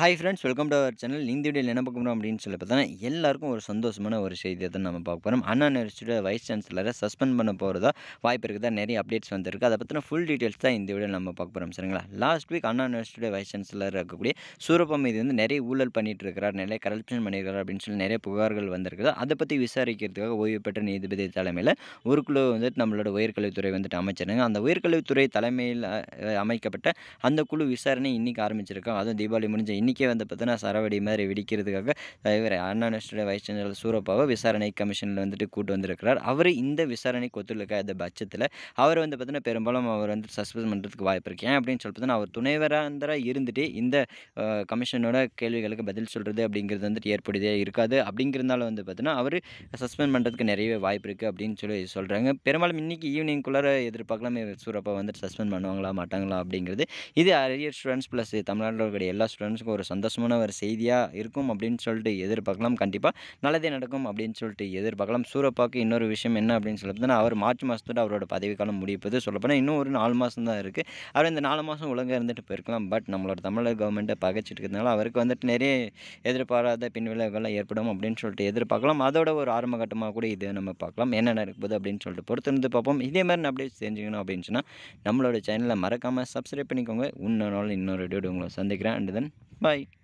Hi friends welcome to our channel இந்த வீடியோவில் என்ன பார்க்க போகிறோம் அப்படின்னு சொல்லி பார்த்தோன்னா எல்லாருக்கும் ஒரு சந்தோஷமான ஒரு செய்தியை தான் நம்ம பார்க்க போகிறோம் அண்ணா யூனிவர்சிட்டியோட வைஸ் சான்சலரை சஸ்பெண்ட் பண்ண போகிறதா வாய்ப்பு தான் நிறைய அப்டேட்ஸ் வந்திருக்கு அதை பற்றின ஃபுல் டீட்டெயில்ஸ் தான் இந்த வீடியோவில் நம்ம பார்க்க போகிறோம் சரிங்களா லாஸ்ட் வீக் அண்ணா யூனிவர்சிட்டியோட வைஸ் சான்சலர் இருக்கக்கூடிய சூரப்பம் இது வந்து நிறைய ஊழல் பண்ணிட்டு இருக்கிறார் நிறைய கரப்ஷன் பண்ணியிருக்கிறார் அப்படின்னு சொல்லி நிறைய புகார்கள் வந்திருக்குது அதை பற்றி விசாரிக்கிறதுக்காக ஓய்வு பெற்ற நீதிபதி தலைமையில் ஒரு குழு வந்துட்டு நம்மளோட உயர்கல்வித்துறை வந்துட்டு அமைச்சிருங்க அந்த உயர்கல்வித்துறை தலைமையில் அமைக்கப்பட்ட அந்த குழு விசாரணை இன்றைக்கி ஆரம்பிச்சிருக்கோம் அதுவும் தீபாவளி முடிஞ்ச இன்றைக்கே வந்து பார்த்தீங்கன்னா சரவடி மாதிரி விடிக்கிறதுக்காக தலைவர் அண்ணாநஸ்டோட வைஸ் ஜெனரல் சூரப்பாவை விசாரணை கமிஷனில் வந்துட்டு கூட்டு வந்திருக்கிறார் அவர் இந்த விசாரணை விசாரணைக்கு இந்த பட்சத்தில் அவர் வந்து பார்த்தீங்கன்னா பெரும்பாலும் அவர் வந்து சஸ்பெண்ட் பண்ணுறதுக்கு வாய்ப்பு இருக்கேன் ஏன் அப்படின்னு சொல்லி அவர் துணைவராந்தராக இருந்துட்டு இந்த கமிஷனோட கேள்விகளுக்கு பதில் சொல்கிறது அப்படிங்கிறது வந்துட்டு ஏற்படுதே இருக்காது அப்படிங்கிறதுனால வந்து பார்த்தீங்கன்னா அவர் சஸ்பெண்ட் பண்ணுறதுக்கு நிறையவே வாய்ப்பு இருக்குது அப்படின்னு சொல்லி சொல்கிறாங்க பெரும்பாலும் இன்றைக்கி ஈவினிங்குள்ளார எதிர்பார்க்கலாம் சூரப்பா வந்துட்டு சஸ்பெண்ட் பண்ணுவாங்களா மாட்டாங்களா அப்படிங்கிறது இது அரியர் ஸ்டூடெண்ட்ஸ் ப்ளஸ் தமிழ்நாட்டில் இருக்கிற எல்லா ஸ்டூடெண்ட்ஸுக்கும் எல்லாருக்கும் ஒரு சந்தோஷமான ஒரு செய்தியாக இருக்கும் அப்படின்னு சொல்லிட்டு எதிர்பார்க்கலாம் கண்டிப்பாக நல்லதே நடக்கும் அப்படின்னு சொல்லிட்டு எதிர்பார்க்கலாம் சூரப்பாவுக்கு இன்னொரு விஷயம் என்ன அப்படின்னு சொல்லப்போனா அவர் மார்ச் மாதத்தோட அவரோட பதவிக்காலம் முடிப்பது சொல்லப்போனால் இன்னும் ஒரு நாலு மாதம் தான் இருக்குது அவர் இந்த நாலு மாதம் ஒழுங்காக இருந்துட்டு போயிருக்கலாம் பட் நம்மளோட தமிழக கவர்மெண்ட்டை பகைச்சிட்டு இருக்கிறதுனால அவருக்கு வந்துட்டு நிறைய எதிர்பாராத பின்விளைவுகள்லாம் ஏற்படும் அப்படின்னு சொல்லிட்டு எதிர்பார்க்கலாம் அதோட ஒரு ஆரம்ப கட்டமாக கூட இதை நம்ம பார்க்கலாம் என்ன நடக்குது அப்படின்னு சொல்லிட்டு பொறுத்து இருந்து பார்ப்போம் இதே மாதிரி நான் அப்படியே செஞ்சுக்கணும் அப்படின்னு சொன்னால் நம்மளோட சேனலை மறக்காமல் சப்ஸ்கிரைப் பண்ணிக்கோங்க இன்னொரு நாள் இன்னொரு வீடியோ உங்களை சந்திக்கிறேன் அண்ட் தென் Bye.